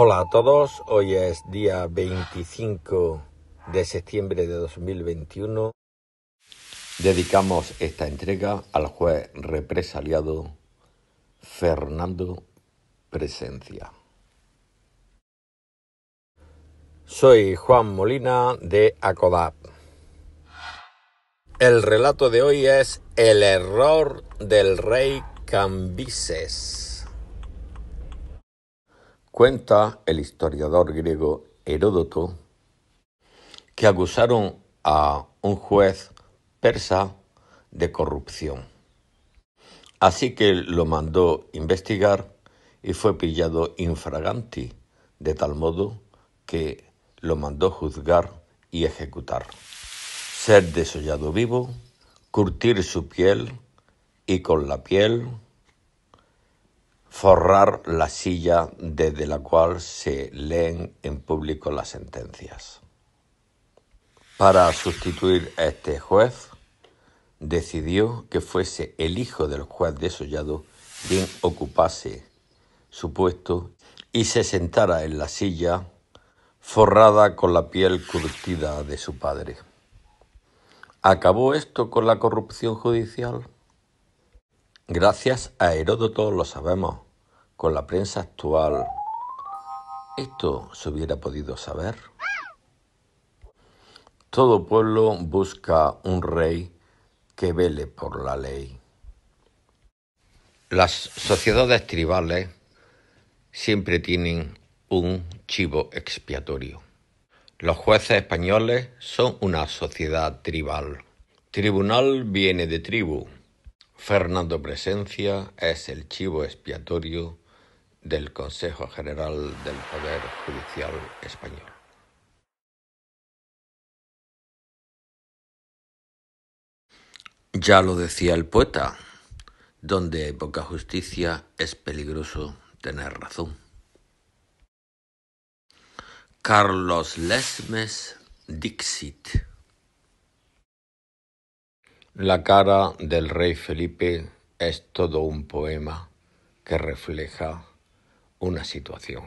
Hola a todos, hoy es día 25 de septiembre de 2021. Dedicamos esta entrega al juez represaliado Fernando Presencia. Soy Juan Molina de ACODAP. El relato de hoy es El error del rey Cambises. Cuenta el historiador griego Heródoto que acusaron a un juez persa de corrupción. Así que lo mandó investigar y fue pillado infraganti, de tal modo que lo mandó juzgar y ejecutar. Ser desollado vivo, curtir su piel y con la piel forrar la silla desde la cual se leen en público las sentencias. Para sustituir a este juez, decidió que fuese el hijo del juez desollado quien ocupase su puesto y se sentara en la silla forrada con la piel curtida de su padre. ¿Acabó esto con la corrupción judicial? Gracias a Heródoto lo sabemos, con la prensa actual. ¿Esto se hubiera podido saber? Todo pueblo busca un rey que vele por la ley. Las sociedades tribales siempre tienen un chivo expiatorio. Los jueces españoles son una sociedad tribal. Tribunal viene de tribu, Fernando Presencia es el chivo expiatorio del Consejo General del Poder Judicial Español. Ya lo decía el poeta, donde poca justicia es peligroso tener razón. Carlos Lesmes Dixit la cara del rey Felipe es todo un poema que refleja una situación.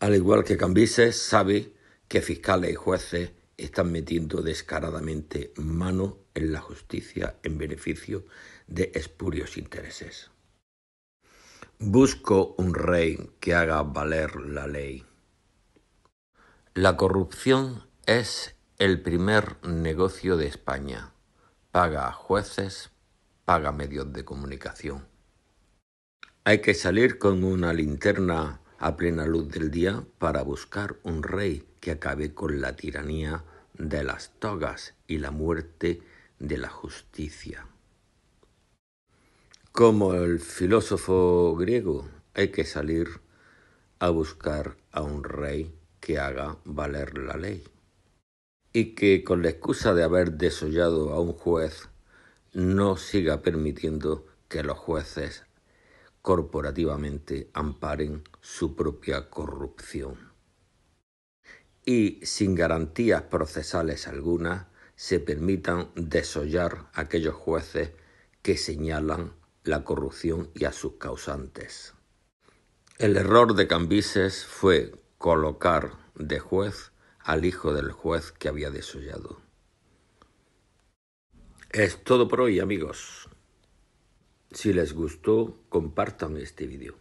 Al igual que Cambises, sabe que fiscales y jueces están metiendo descaradamente mano en la justicia en beneficio de espurios intereses. Busco un rey que haga valer la ley. La corrupción es el primer negocio de España paga jueces, paga medios de comunicación. Hay que salir con una linterna a plena luz del día para buscar un rey que acabe con la tiranía de las togas y la muerte de la justicia. Como el filósofo griego, hay que salir a buscar a un rey que haga valer la ley y que con la excusa de haber desollado a un juez no siga permitiendo que los jueces corporativamente amparen su propia corrupción. Y sin garantías procesales alguna se permitan desollar a aquellos jueces que señalan la corrupción y a sus causantes. El error de Cambises fue colocar de juez al hijo del juez que había desollado. Es todo por hoy, amigos. Si les gustó, compartan este vídeo.